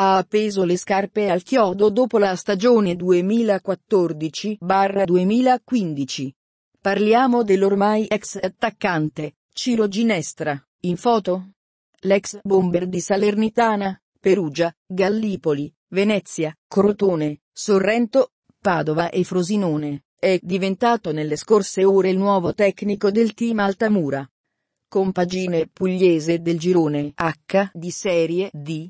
ha appeso le scarpe al chiodo dopo la stagione 2014-2015. Parliamo dell'ormai ex attaccante, Ciro Ginestra, in foto. L'ex bomber di Salernitana, Perugia, Gallipoli, Venezia, Crotone, Sorrento, Padova e Frosinone, è diventato nelle scorse ore il nuovo tecnico del team Altamura. Compagine pugliese del girone H di Serie D